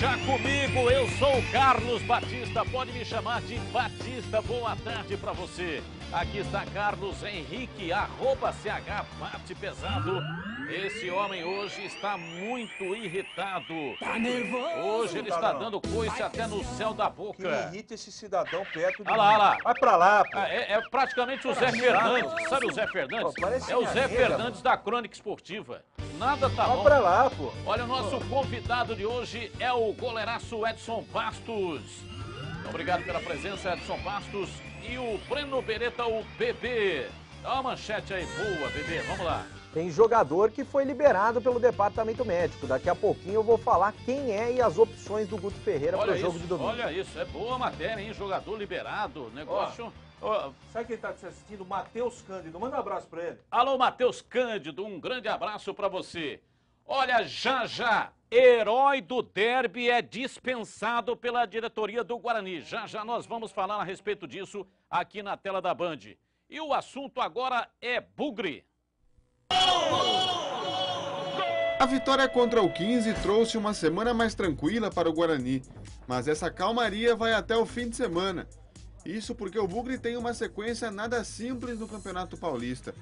Já comigo, eu sou o Carlos Batista, pode me chamar de Batista. Boa tarde para você. Aqui está Carlos Henrique, arroba CH Bate Pesado. Esse homem hoje está muito irritado. Tá nervoso. Hoje ele está dando coice até no céu da boca. Que irrita esse cidadão perto de Olha lá, olha lá. Vai pra lá, pô. é, é, praticamente o Zé Fernandes. Sabe o Zé Fernandes? é o Zé Fernandes da Crônica Esportiva. Nada tá bom. pra lá, pô. Olha, o nosso convidado de hoje é o goleiraço Edson Bastos. Obrigado pela presença, Edson Bastos. E o Breno Beretta, o Bebê. Dá uma manchete aí boa, Bebê. Vamos lá. Tem jogador que foi liberado pelo departamento médico. Daqui a pouquinho eu vou falar quem é e as opções do Guto Ferreira para o jogo de domingo. Olha isso, é boa matéria, hein? Jogador liberado. Negócio. Oh. Sabe quem está te assistindo? Matheus Cândido. Manda um abraço para ele. Alô, Matheus Cândido, um grande abraço para você. Olha, já já, herói do derby é dispensado pela diretoria do Guarani. Já já nós vamos falar a respeito disso aqui na tela da Band. E o assunto agora é bugre. A vitória contra o 15 trouxe uma semana mais tranquila para o Guarani, mas essa calmaria vai até o fim de semana, isso porque o Bugre tem uma sequência nada simples no Campeonato Paulista.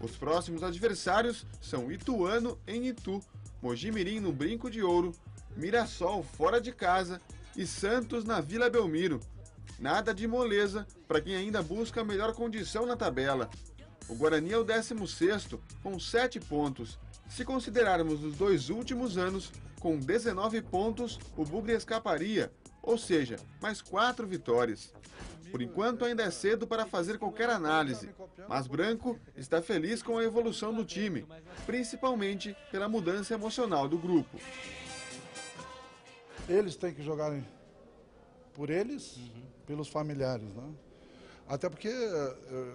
Os próximos adversários são Ituano em Itu, Mojimirim no Brinco de Ouro, Mirassol fora de casa e Santos na Vila Belmiro. Nada de moleza para quem ainda busca a melhor condição na tabela. O Guarani é o 16 com 7 pontos. Se considerarmos os dois últimos anos, com 19 pontos, o Bugre escaparia, ou seja, mais quatro vitórias. Por enquanto ainda é cedo para fazer qualquer análise, mas Branco está feliz com a evolução do time, principalmente pela mudança emocional do grupo. Eles têm que jogar por eles, uhum. pelos familiares, né? Até porque, eh, eh,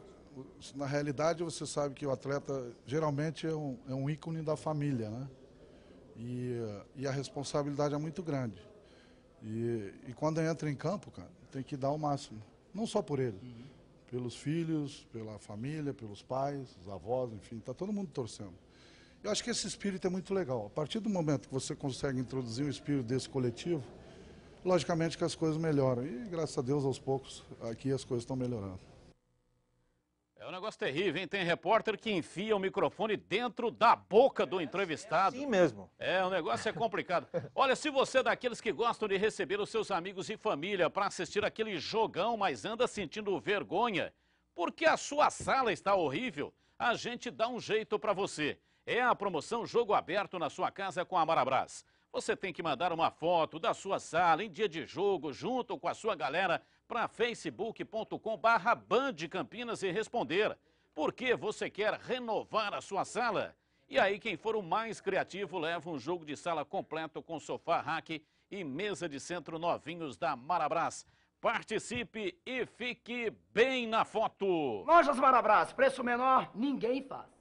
na realidade, você sabe que o atleta geralmente é um, é um ícone da família, né? E, eh, e a responsabilidade é muito grande. E, e quando entra em campo, cara, tem que dar o máximo. Não só por ele, uhum. pelos filhos, pela família, pelos pais, os avós, enfim, está todo mundo torcendo. Eu acho que esse espírito é muito legal. A partir do momento que você consegue introduzir um espírito desse coletivo, logicamente que as coisas melhoram. E graças a Deus, aos poucos, aqui as coisas estão melhorando negócio terrível, hein? Tem repórter que enfia o microfone dentro da boca do é assim, é entrevistado. É assim mesmo. É, o negócio é complicado. Olha, se você é daqueles que gostam de receber os seus amigos e família para assistir aquele jogão, mas anda sentindo vergonha, porque a sua sala está horrível, a gente dá um jeito para você. É a promoção Jogo Aberto na sua casa com a Marabras. Você tem que mandar uma foto da sua sala em dia de jogo, junto com a sua galera, para facebook.com.br bandcampinas e responder por que você quer renovar a sua sala. E aí quem for o mais criativo leva um jogo de sala completo com sofá rack e mesa de centro novinhos da Marabras. Participe e fique bem na foto. Lojas Marabras, preço menor, ninguém faz.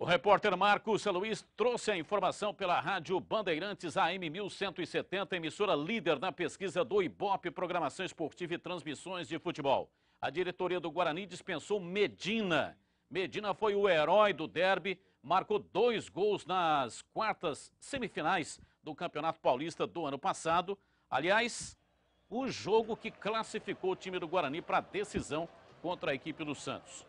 O repórter Marcos Luiz trouxe a informação pela Rádio Bandeirantes AM 1170, emissora líder na pesquisa do IBOP, programação esportiva e transmissões de futebol. A diretoria do Guarani dispensou Medina. Medina foi o herói do derby, marcou dois gols nas quartas semifinais do Campeonato Paulista do ano passado. Aliás, o jogo que classificou o time do Guarani para a decisão contra a equipe do Santos.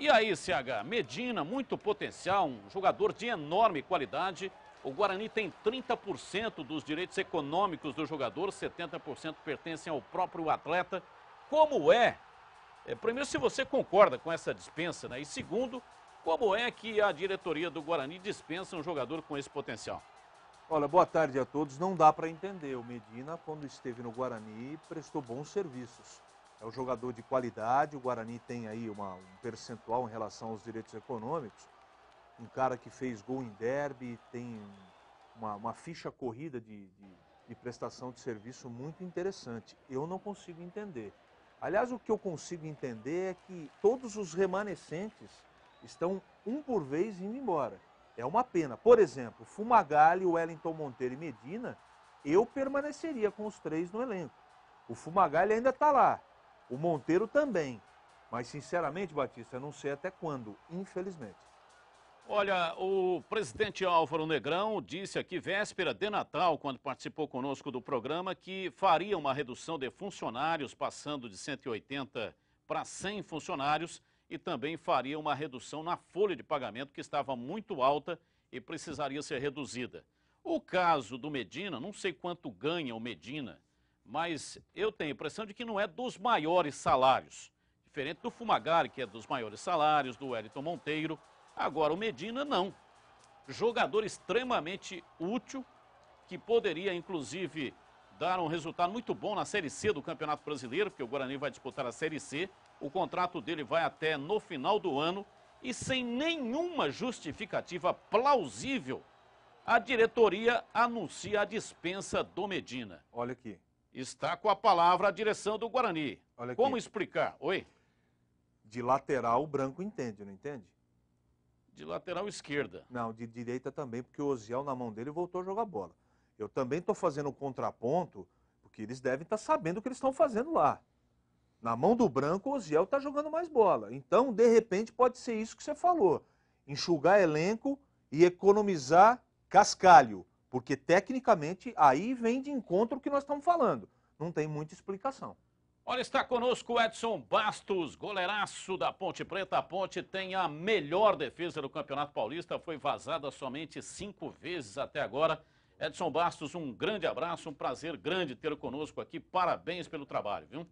E aí, CH, Medina, muito potencial, um jogador de enorme qualidade. O Guarani tem 30% dos direitos econômicos do jogador, 70% pertencem ao próprio atleta. Como é? é? Primeiro, se você concorda com essa dispensa, né? E segundo, como é que a diretoria do Guarani dispensa um jogador com esse potencial? Olha, boa tarde a todos. Não dá para entender. O Medina, quando esteve no Guarani, prestou bons serviços é um jogador de qualidade. O Guarani tem aí uma, um percentual em relação aos direitos econômicos. Um cara que fez gol em derby, tem uma, uma ficha corrida de, de, de prestação de serviço muito interessante. Eu não consigo entender. Aliás, o que eu consigo entender é que todos os remanescentes estão, um por vez, indo embora. É uma pena. Por exemplo, Fumagalli, Wellington Monteiro e Medina, eu permaneceria com os três no elenco. O Fumagalli ainda está lá. O Monteiro também. Mas, sinceramente, Batista, eu não sei até quando, infelizmente. Olha, o presidente Álvaro Negrão disse aqui, véspera de Natal, quando participou conosco do programa, que faria uma redução de funcionários, passando de 180 para 100 funcionários, e também faria uma redução na folha de pagamento, que estava muito alta e precisaria ser reduzida. O caso do Medina, não sei quanto ganha o Medina, mas eu tenho a impressão de que não é dos maiores salários. Diferente do Fumagari, que é dos maiores salários, do Wellington Monteiro. Agora, o Medina, não. Jogador extremamente útil, que poderia, inclusive, dar um resultado muito bom na Série C do Campeonato Brasileiro, porque o Guarani vai disputar a Série C. O contrato dele vai até no final do ano. E sem nenhuma justificativa plausível, a diretoria anuncia a dispensa do Medina. Olha aqui, está com a palavra a direção do Guarani. Como explicar? Oi? De lateral, o branco entende, não entende? De lateral esquerda. Não, de direita também, porque o Oziel na mão dele voltou a jogar bola. Eu também estou fazendo um contraponto, porque eles devem estar tá sabendo o que eles estão fazendo lá. Na mão do branco, o Oziel está jogando mais bola. Então, de repente, pode ser isso que você falou. Enxugar elenco e economizar cascalho. Porque tecnicamente aí vem de encontro o que nós estamos falando. Não tem muita explicação. Olha, está conosco o Edson Bastos, goleiraço da Ponte Preta. A Ponte tem a melhor defesa do Campeonato Paulista, foi vazada somente cinco vezes até agora. Edson Bastos, um grande abraço, um prazer grande tê-lo conosco aqui. Parabéns pelo trabalho, viu?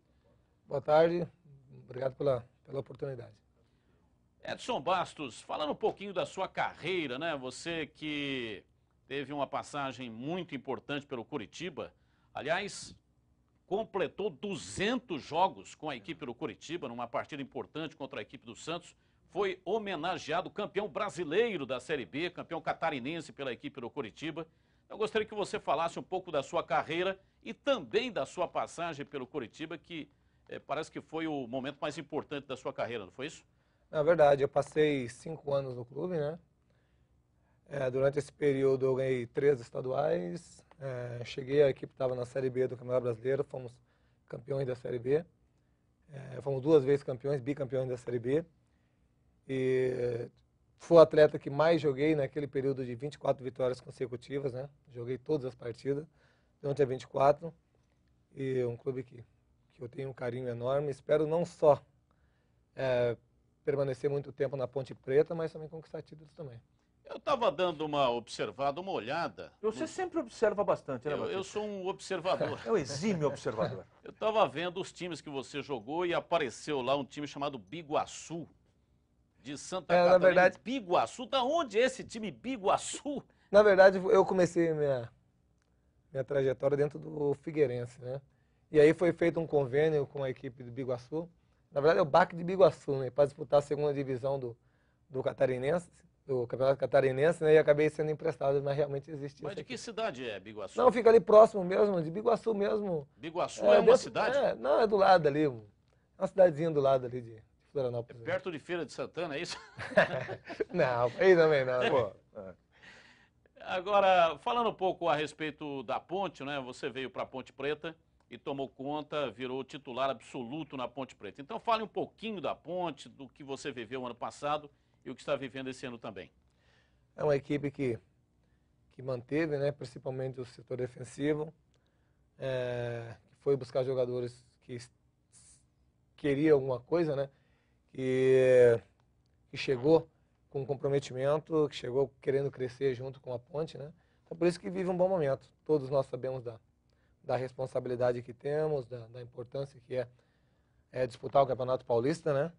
Boa tarde, obrigado pela, pela oportunidade. Edson Bastos, falando um pouquinho da sua carreira, né? Você que teve uma passagem muito importante pelo Curitiba. Aliás, completou 200 jogos com a equipe do Curitiba, numa partida importante contra a equipe do Santos. Foi homenageado campeão brasileiro da Série B, campeão catarinense pela equipe do Curitiba. Eu gostaria que você falasse um pouco da sua carreira e também da sua passagem pelo Curitiba, que é, parece que foi o momento mais importante da sua carreira, não foi isso? Na verdade, eu passei cinco anos no clube, né? É, durante esse período eu ganhei três estaduais, é, cheguei, a equipe estava na Série B do Campeonato Brasileiro, fomos campeões da Série B. É, fomos duas vezes campeões, bicampeões da Série B. E fui o atleta que mais joguei naquele período de 24 vitórias consecutivas, né? Joguei todas as partidas, durante a 24. E é um clube que, que eu tenho um carinho enorme. Espero não só é, permanecer muito tempo na Ponte Preta, mas também conquistar títulos também. Eu estava dando uma observada, uma olhada. Você no... sempre observa bastante, né, eu, eu sou um observador. é exime exímio observador. eu estava vendo os times que você jogou e apareceu lá um time chamado Biguaçu, de Santa é, Catarina. Na verdade... Biguaçu, da onde é esse time Biguaçu? Na verdade, eu comecei minha, minha trajetória dentro do Figueirense, né? E aí foi feito um convênio com a equipe do Biguaçu. Na verdade, é o BAC de Biguaçu, né? Para disputar a segunda divisão do, do Catarinense do Campeonato Catarinense, né? E acabei sendo emprestado, mas realmente existe Mas de aqui. que cidade é Biguaçu? Não, fica ali próximo mesmo, de Biguaçu mesmo. Biguaçu é, é uma dentro, cidade? É, não, é do lado ali. uma cidadezinha do lado ali de Florianópolis. É perto de Feira de Santana, é isso? não, aí também não, pô. Agora, falando um pouco a respeito da ponte, né? Você veio para Ponte Preta e tomou conta, virou titular absoluto na Ponte Preta. Então fale um pouquinho da ponte, do que você viveu ano passado e o que está vivendo esse ano também? É uma equipe que, que manteve, né, principalmente o setor defensivo, é, que foi buscar jogadores que queriam alguma coisa, né, que, que chegou com comprometimento, que chegou querendo crescer junto com a ponte, né? Então por isso que vive um bom momento. Todos nós sabemos da, da responsabilidade que temos, da, da importância que é, é disputar o Campeonato Paulista, né?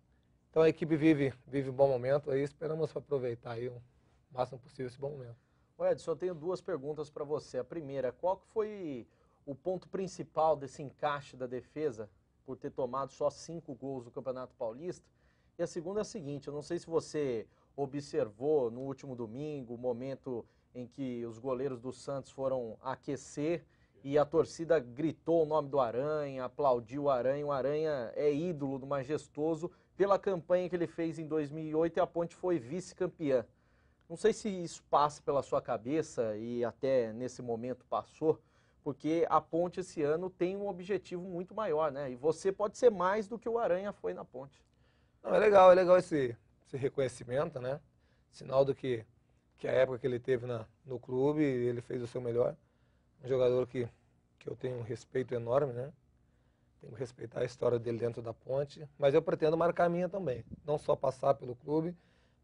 Então a equipe vive, vive um bom momento aí, esperamos aproveitar aí o máximo possível esse bom momento. O Edson, eu tenho duas perguntas para você. A primeira, qual que foi o ponto principal desse encaixe da defesa por ter tomado só cinco gols no Campeonato Paulista? E a segunda é a seguinte, eu não sei se você observou no último domingo o momento em que os goleiros do Santos foram aquecer e a torcida gritou o nome do Aranha, aplaudiu o Aranha. O Aranha é ídolo do majestoso pela campanha que ele fez em 2008 e a Ponte foi vice-campeã. Não sei se isso passa pela sua cabeça e até nesse momento passou, porque a Ponte esse ano tem um objetivo muito maior, né? E você pode ser mais do que o Aranha foi na Ponte. Não, é legal, é legal esse, esse reconhecimento, né? Sinal do que, que a época que ele teve na, no clube, ele fez o seu melhor. Um jogador que, que eu tenho um respeito enorme, né? Tenho que respeitar a história dele dentro da ponte, mas eu pretendo marcar a minha também. Não só passar pelo clube,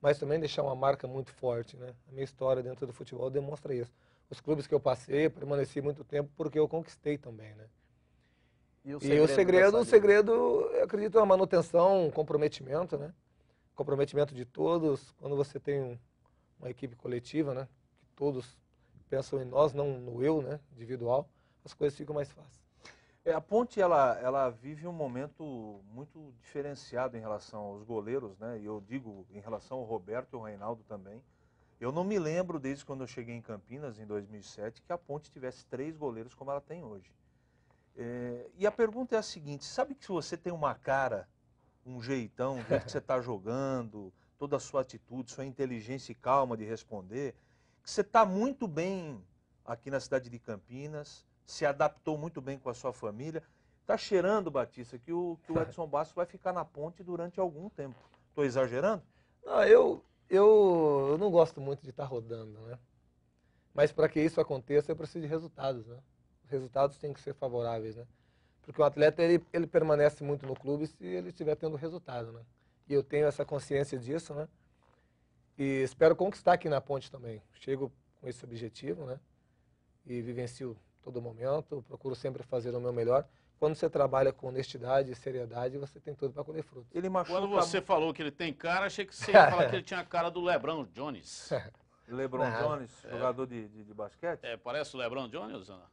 mas também deixar uma marca muito forte. Né? A minha história dentro do futebol demonstra isso. Os clubes que eu passei, eu permaneci muito tempo porque eu conquistei também. Né? E o segredo, e o, segredo o segredo, eu acredito, é a manutenção, um comprometimento, né? Comprometimento de todos. Quando você tem uma equipe coletiva, né? Que todos pensam em nós, não no eu, né? Individual, as coisas ficam mais fáceis. É, a Ponte ela, ela vive um momento muito diferenciado em relação aos goleiros, né? E eu digo em relação ao Roberto e ao Reinaldo também. Eu não me lembro desde quando eu cheguei em Campinas em 2007 que a Ponte tivesse três goleiros como ela tem hoje. É, e a pergunta é a seguinte: sabe que se você tem uma cara, um jeitão, que você está jogando, toda a sua atitude, sua inteligência e calma de responder, que você está muito bem aqui na cidade de Campinas, se adaptou muito bem com a sua família. Está cheirando, Batista, que o, que o Edson Bastos vai ficar na ponte durante algum tempo. Estou exagerando? Não, eu, eu, eu, não gosto muito de estar tá rodando, né? Mas para que isso aconteça, eu preciso de resultados, né? Os resultados têm que ser favoráveis, né? Porque o atleta, ele, ele permanece muito no clube se ele estiver tendo resultado, né? E eu tenho essa consciência disso, né? E espero conquistar aqui na ponte também. Chego com esse objetivo, né? E vivencio todo momento, procuro sempre fazer o meu melhor. Quando você trabalha com honestidade e seriedade, você tem tudo para colher frutos. Ele machuca... Quando você falou que ele tem cara, achei que você ia falar que ele tinha a cara do Lebron Jones. Lebron não. Jones, é. jogador é. de, de, de, basquete? É, parece o Lebron Jones, Ana?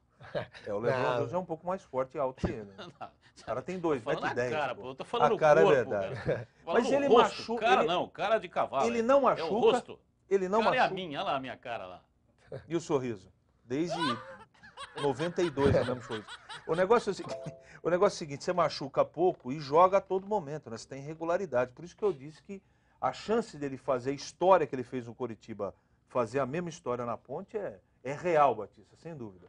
É, o Lebron Jones é um pouco mais forte e alto que ele. Né? O cara tem dois metros. Dez, cara, pô. Eu tô falando a cara é corpo, é verdade. Cara. Mas ele rosto, machuca. Cara ele... não, cara de cavalo. Ele não machuca. É o rosto. Ele não cara machuca. é a minha, olha lá a minha cara lá. E o sorriso? Desde ah! 92 é a mesma coisa. O negócio é o, seguinte, o negócio é o seguinte, você machuca pouco e joga a todo momento, né? Você tem regularidade. Por isso que eu disse que a chance dele fazer a história que ele fez no Coritiba, fazer a mesma história na ponte, é, é real, Batista, sem dúvida.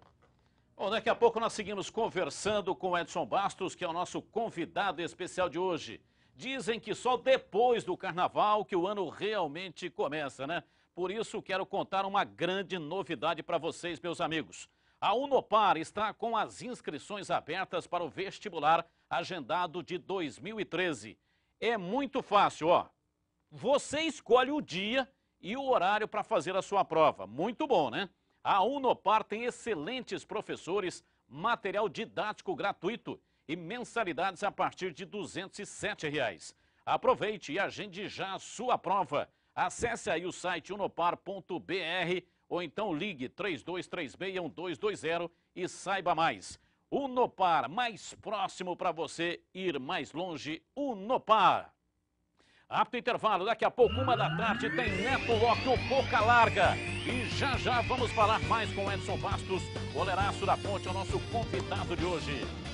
Bom, daqui a pouco nós seguimos conversando com o Edson Bastos, que é o nosso convidado especial de hoje. Dizem que só depois do carnaval que o ano realmente começa, né? Por isso quero contar uma grande novidade para vocês, meus amigos. A Unopar está com as inscrições abertas para o vestibular agendado de 2013. É muito fácil, ó. Você escolhe o dia e o horário para fazer a sua prova. Muito bom, né? A Unopar tem excelentes professores, material didático gratuito e mensalidades a partir de R$ 207. Reais. Aproveite e agende já a sua prova. Acesse aí o site unopar.br ou então ligue 32361220 e saiba mais. Unopar, mais próximo para você ir mais longe, Unopar. Apto intervalo, daqui a pouco, uma da tarde, tem Neto Lock, o Boca Larga. E já já vamos falar mais com Edson Bastos, goleiraço da ponte, é o nosso convidado de hoje.